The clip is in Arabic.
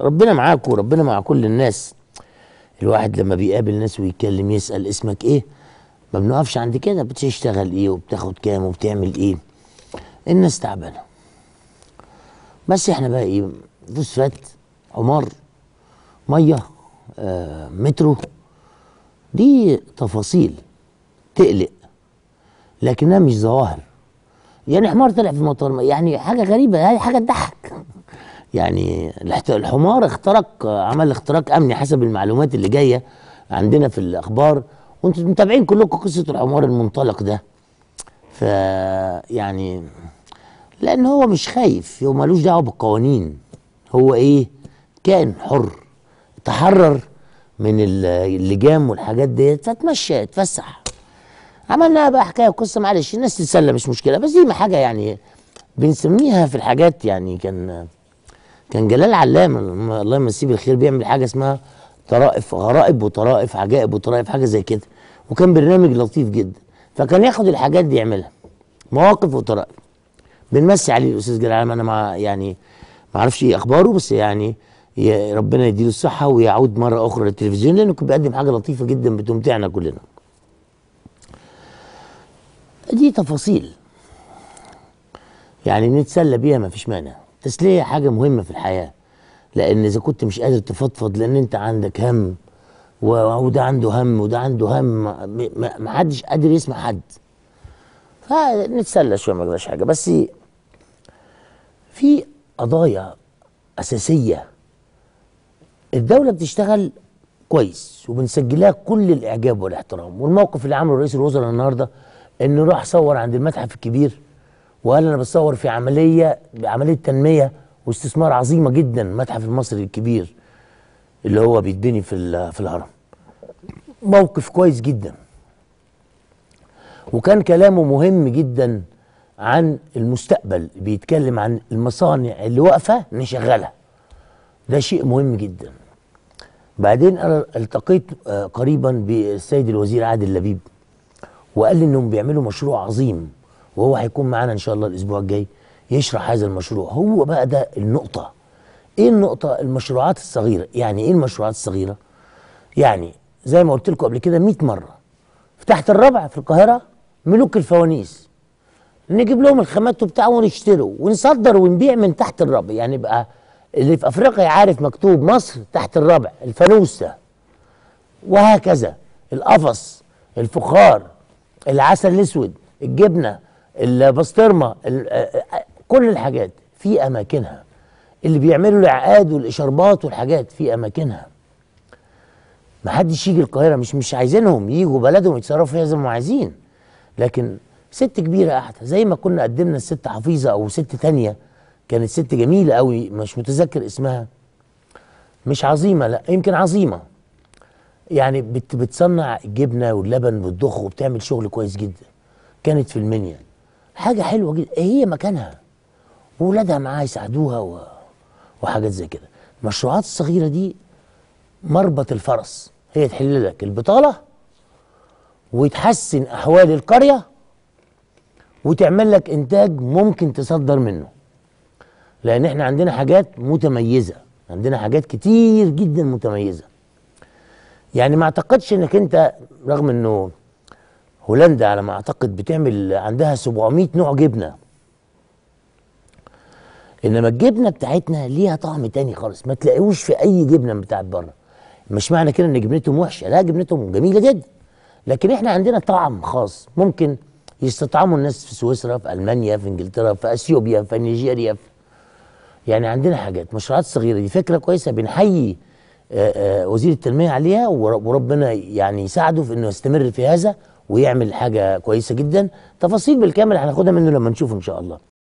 ربنا معاك وربنا مع كل الناس الواحد لما بيقابل ناس ويتكلم يسال اسمك ايه ما بنقفش عند كده بتشتغل ايه وبتاخد كام وبتعمل ايه الناس تعبانه بس احنا بقى ايه فوسفات عمار ميه آه مترو دي تفاصيل تقلق لكنها مش ظواهر يعني حمار طلع في مطار يعني حاجه غريبه هاي يعني حاجه تضحك يعني الحمار اخترق عمل اختراق امني حسب المعلومات اللي جايه عندنا في الاخبار وانتم متابعين كلكم قصه الحمار المنطلق ده ف يعني لان هو مش خايف هو مالوش دعوه بالقوانين هو ايه كائن حر تحرر من اللجام والحاجات ديت تتمشى اتفسح عملنا بقى حكايه وقصه معلش الناس تتسلى مش مشكله بس دي حاجه يعني بنسميها في الحاجات يعني كان كان جلال علام الله يمسيه بالخير بيعمل حاجه اسمها طرائف غرائب وطرائف عجائب وطرائف حاجه زي كده وكان برنامج لطيف جدا فكان ياخد الحاجات دي يعملها مواقف وطرائف بنمسي عليه الاستاذ جلال علام انا ما يعني ما اعرفش ايه اخباره بس يعني ربنا يديله الصحه ويعود مره اخرى للتلفزيون لانه كان بيقدم حاجه لطيفه جدا بتمتعنا كلنا دي تفاصيل يعني نتسلى بيها ما فيش مانع التسليه حاجه مهمه في الحياه لان اذا كنت مش قادر تفضفض لان انت عندك هم وده عنده هم وده عنده هم محدش قادر يسمع حد فنتسلى شويه ما جرالش حاجه بس في قضايا اساسيه الدوله بتشتغل كويس وبنسجلها كل الاعجاب والاحترام والموقف اللي عمله رئيس الوزراء النهارده انه راح صور عند المتحف الكبير وقال انا بتصور في عمليه عمليه تنميه واستثمار عظيمه جدا المتحف المصري الكبير اللي هو بيتبني في في الهرم موقف كويس جدا وكان كلامه مهم جدا عن المستقبل بيتكلم عن المصانع اللي واقفه نشغلها ده شيء مهم جدا بعدين انا التقيت آه، قريبا بالسيد الوزير عادل لبيب وقال لي انهم بيعملوا مشروع عظيم وهو هيكون معانا ان شاء الله الاسبوع الجاي يشرح هذا المشروع هو بقى ده النقطه ايه النقطه المشروعات الصغيره يعني ايه المشروعات الصغيره يعني زي ما قلت لكم قبل كده 100 مره فتحت الربع في القاهره ملوك الفوانيس نجيب لهم الخامات وبتاع ونشتروا ونصدر ونبيع من تحت الربع يعني يبقى اللي في افريقيا عارف مكتوب مصر تحت الربع الفانوس ده وهكذا القفص الفخار العسل الاسود الجبنه البسطرمه كل الحاجات في اماكنها اللي بيعملوا العقاد والاشربات والحاجات في اماكنها ما حدش يجي القاهره مش مش عايزينهم يجوا بلدهم يتصرفوا فيها زي ما عايزين لكن ست كبيره قاعده زي ما كنا قدمنا الست حفيظه او ست تانية كانت ست جميله قوي مش متذكر اسمها مش عظيمه لا يمكن عظيمه يعني بت بتصنع الجبنه واللبن بالضخ وبتعمل شغل كويس جدا كانت في المنيا حاجه حلوه جدا إيه هي مكانها وولادها معاها يساعدوها و... وحاجات زي كده المشروعات الصغيره دي مربط الفرس هي تحل لك البطاله وتحسن احوال القريه وتعمل لك انتاج ممكن تصدر منه لان احنا عندنا حاجات متميزه عندنا حاجات كتير جدا متميزه يعني ما اعتقدش انك انت رغم انه هولندا على ما اعتقد بتعمل عندها 700 نوع جبنه انما الجبنه بتاعتنا ليها طعم تاني خالص ما تلاقيهوش في اي جبنه بتاعت بره مش معنى كده ان جبنتهم وحشه لا جبنتهم جميله جدا لكن احنا عندنا طعم خاص ممكن يستطعمه الناس في سويسرا في المانيا في انجلترا في اثيوبيا في نيجيريا في يعني عندنا حاجات مشروعات صغيره دي فكره كويسه بنحيي آه، آه، وزير التنميه عليها وربنا يعني يساعده في انه يستمر في هذا ويعمل حاجه كويسه جدا تفاصيل بالكامل هناخدها منه لما نشوفه ان شاء الله